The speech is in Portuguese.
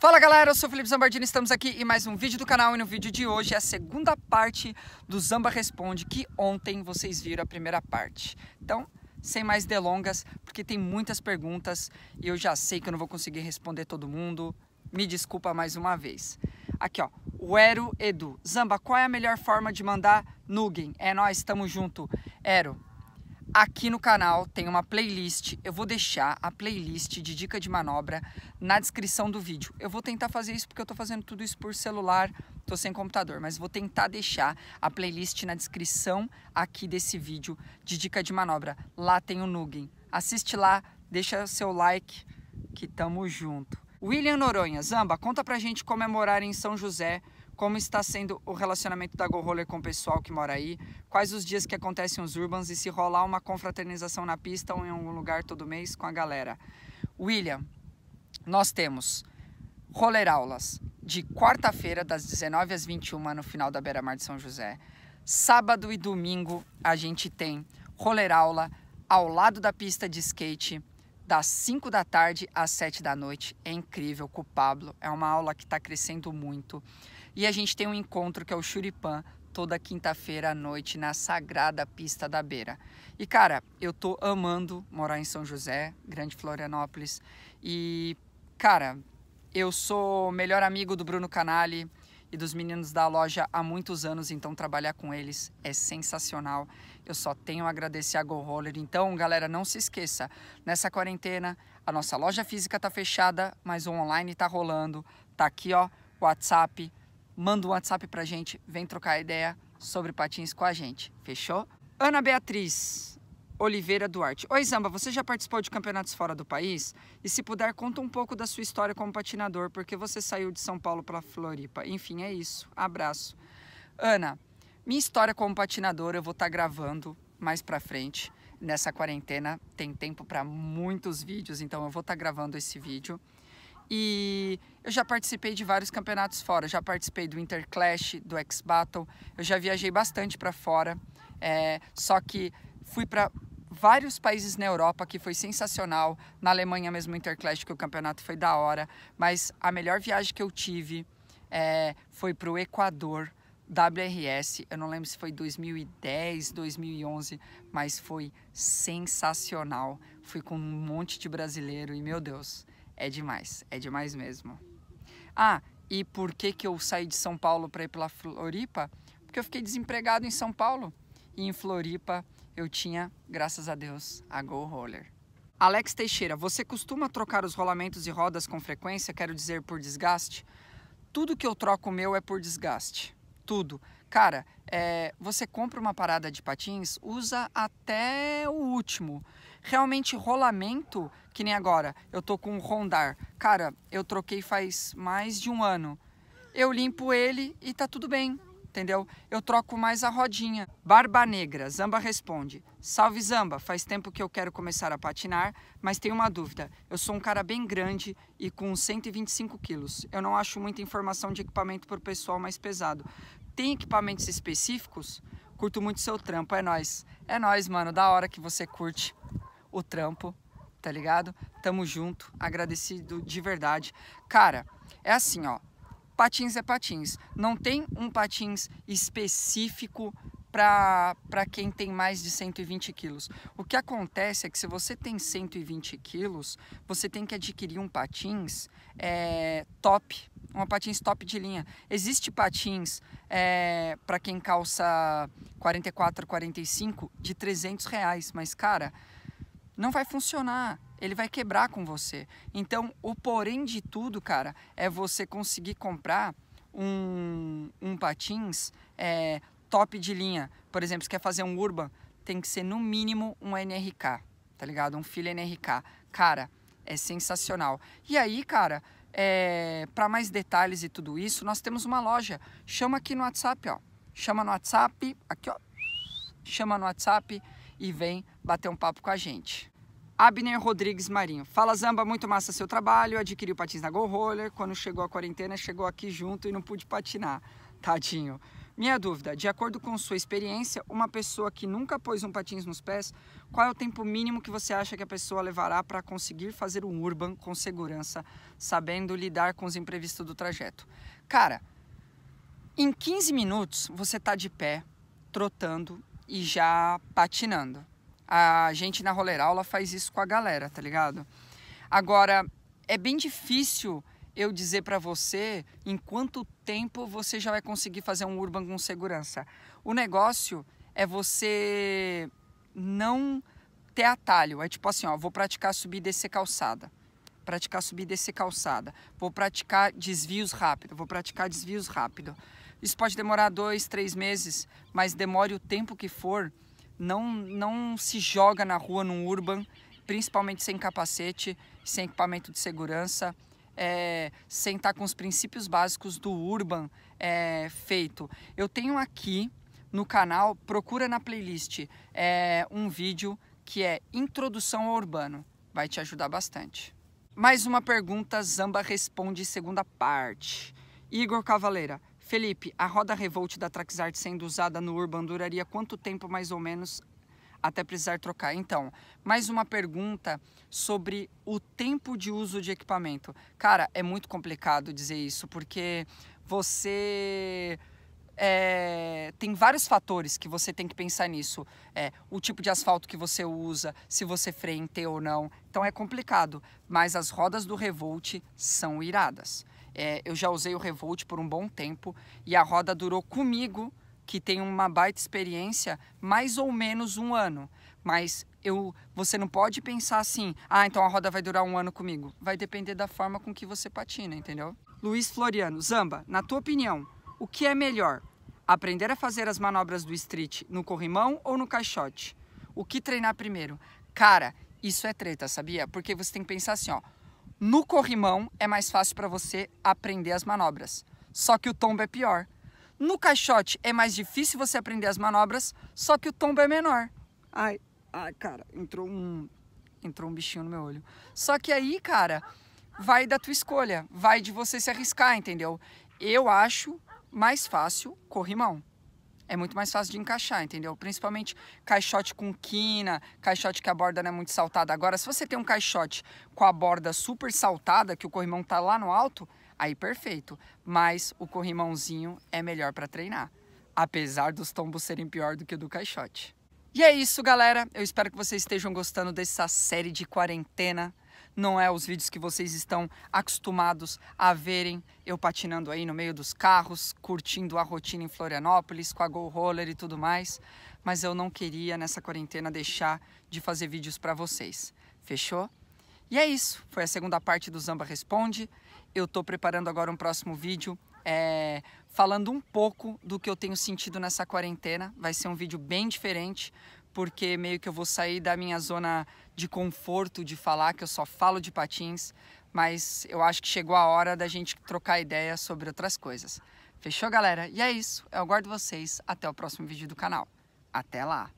Fala galera, eu sou o Felipe Zambardini, estamos aqui em mais um vídeo do canal e no vídeo de hoje é a segunda parte do Zamba Responde, que ontem vocês viram a primeira parte. Então, sem mais delongas, porque tem muitas perguntas e eu já sei que eu não vou conseguir responder todo mundo, me desculpa mais uma vez. Aqui ó, o Ero Edu, Zamba, qual é a melhor forma de mandar Nugen? É nós, estamos junto. Ero, Aqui no canal tem uma playlist, eu vou deixar a playlist de dica de manobra na descrição do vídeo. Eu vou tentar fazer isso porque eu estou fazendo tudo isso por celular, estou sem computador, mas vou tentar deixar a playlist na descrição aqui desse vídeo de dica de manobra. Lá tem o Nugin. Assiste lá, deixa seu like, que tamo junto. William Noronha, Zamba, conta pra gente comemorar é em São José como está sendo o relacionamento da Go Roller com o pessoal que mora aí, quais os dias que acontecem os Urbans e se rolar uma confraternização na pista ou em algum lugar todo mês com a galera. William, nós temos Roller Aulas de quarta-feira, das 19 às 21 no final da Beira Mar de São José. Sábado e domingo a gente tem Roller Aula ao lado da pista de skate das 5 da tarde às 7 da noite. É incrível com o Pablo. É uma aula que está crescendo muito. E a gente tem um encontro que é o Churipan, toda quinta-feira à noite na sagrada pista da Beira. E cara, eu tô amando morar em São José, Grande Florianópolis. E cara, eu sou melhor amigo do Bruno Canali e dos meninos da loja há muitos anos, então trabalhar com eles é sensacional. Eu só tenho a agradecer a Go Roller. Então, galera, não se esqueça, nessa quarentena a nossa loja física tá fechada, mas o online tá rolando. Tá aqui, ó, WhatsApp manda um WhatsApp pra gente, vem trocar ideia sobre patins com a gente, fechou? Ana Beatriz Oliveira Duarte. Oi, Zamba, você já participou de campeonatos fora do país? E se puder, conta um pouco da sua história como patinador, porque você saiu de São Paulo para Floripa. Enfim, é isso. Abraço. Ana, minha história como patinador eu vou estar tá gravando mais pra frente. Nessa quarentena tem tempo para muitos vídeos, então eu vou estar tá gravando esse vídeo. E eu já participei de vários campeonatos fora, já participei do Interclash, do X-Battle, eu já viajei bastante para fora, é, só que fui para vários países na Europa que foi sensacional, na Alemanha mesmo Interclash que o campeonato foi da hora, mas a melhor viagem que eu tive é, foi para o Equador, WRS, eu não lembro se foi 2010, 2011, mas foi sensacional. Fui com um monte de brasileiro e meu Deus, é demais, é demais mesmo. Ah, e por que, que eu saí de São Paulo para ir para Floripa? Porque eu fiquei desempregado em São Paulo e em Floripa eu tinha, graças a Deus, a Go Roller. Alex Teixeira, você costuma trocar os rolamentos e rodas com frequência, quero dizer por desgaste? Tudo que eu troco o meu é por desgaste. Tudo. Cara, é, você compra uma parada de patins, usa até o último. Realmente, rolamento, que nem agora, eu tô com um rondar. Cara, eu troquei faz mais de um ano. Eu limpo ele e tá tudo bem, entendeu? Eu troco mais a rodinha. Barba Negra, Zamba responde. Salve Zamba, faz tempo que eu quero começar a patinar, mas tenho uma dúvida. Eu sou um cara bem grande e com 125 quilos. Eu não acho muita informação de equipamento para o pessoal mais pesado. Tem equipamentos específicos? Curto muito seu trampo, é nós. É nós, mano, da hora que você curte o trampo tá ligado? Tamo junto, agradecido de verdade. Cara, é assim, ó. Patins é patins. Não tem um patins específico para quem tem mais de 120 quilos. O que acontece é que se você tem 120 quilos, você tem que adquirir um patins é, top, uma patins top de linha. Existe patins é, para quem calça 44, 45 de 300 reais, mas cara, não vai funcionar. Ele vai quebrar com você. Então, o porém de tudo, cara, é você conseguir comprar um, um patins é, top de linha. Por exemplo, se quer fazer um Urban, tem que ser no mínimo um NRK, tá ligado? Um filho NRK. Cara, é sensacional. E aí, cara, é, para mais detalhes e tudo isso, nós temos uma loja. Chama aqui no WhatsApp, ó. Chama no WhatsApp, aqui, ó. Chama no WhatsApp e vem bater um papo com a gente. Abner Rodrigues Marinho. Fala Zamba, muito massa seu trabalho. Adquiriu patins na Go Roller. Quando chegou a quarentena, chegou aqui junto e não pude patinar. Tadinho. Minha dúvida: de acordo com sua experiência, uma pessoa que nunca pôs um patins nos pés, qual é o tempo mínimo que você acha que a pessoa levará para conseguir fazer um urban com segurança, sabendo lidar com os imprevistos do trajeto? Cara, em 15 minutos você está de pé, trotando e já patinando. A gente na Roller Aula faz isso com a galera, tá ligado? Agora, é bem difícil eu dizer para você em quanto tempo você já vai conseguir fazer um urban com segurança. O negócio é você não ter atalho. É tipo assim, ó, vou praticar subir e descer calçada. Praticar subir e descer calçada. Vou praticar desvios rápido. Vou praticar desvios rápido. Isso pode demorar dois, três meses, mas demore o tempo que for, não, não se joga na rua num urban, principalmente sem capacete, sem equipamento de segurança, é, sem estar tá com os princípios básicos do urban é, feito. Eu tenho aqui no canal, procura na playlist é, um vídeo que é Introdução ao Urbano, vai te ajudar bastante. Mais uma pergunta, Zamba responde segunda parte. Igor Cavaleira, Felipe, a roda Revolt da Traxart sendo usada no Urban duraria quanto tempo mais ou menos até precisar trocar. Então, mais uma pergunta sobre o tempo de uso de equipamento. Cara, é muito complicado dizer isso, porque você é, tem vários fatores que você tem que pensar nisso. É, o tipo de asfalto que você usa, se você freia em T ou não. Então é complicado, mas as rodas do Revolt são iradas. É, eu já usei o Revolt por um bom tempo e a roda durou comigo, que tem uma baita experiência, mais ou menos um ano. Mas eu, você não pode pensar assim, ah, então a roda vai durar um ano comigo. Vai depender da forma com que você patina, entendeu? Luiz Floriano, Zamba, na tua opinião, o que é melhor? Aprender a fazer as manobras do street no corrimão ou no caixote? O que treinar primeiro? Cara, isso é treta, sabia? Porque você tem que pensar assim, ó, no corrimão é mais fácil para você aprender as manobras, só que o tombo é pior. No caixote é mais difícil você aprender as manobras, só que o tombo é menor. Ai, ai, cara, entrou um entrou um bichinho no meu olho. Só que aí, cara, vai da tua escolha, vai de você se arriscar, entendeu? Eu acho mais fácil corrimão é muito mais fácil de encaixar, entendeu? Principalmente caixote com quina, caixote que a borda não é muito saltada. Agora, se você tem um caixote com a borda super saltada, que o corrimão tá lá no alto, aí perfeito. Mas o corrimãozinho é melhor para treinar, apesar dos tombos serem pior do que o do caixote. E é isso, galera. Eu espero que vocês estejam gostando dessa série de quarentena não é os vídeos que vocês estão acostumados a verem eu patinando aí no meio dos carros, curtindo a rotina em Florianópolis com a Go Roller e tudo mais, mas eu não queria nessa quarentena deixar de fazer vídeos para vocês. Fechou? E é isso, foi a segunda parte do Zamba Responde. Eu estou preparando agora um próximo vídeo é, falando um pouco do que eu tenho sentido nessa quarentena. Vai ser um vídeo bem diferente, porque meio que eu vou sair da minha zona de conforto de falar que eu só falo de patins, mas eu acho que chegou a hora da gente trocar ideia sobre outras coisas. Fechou, galera? E é isso. Eu aguardo vocês até o próximo vídeo do canal. Até lá!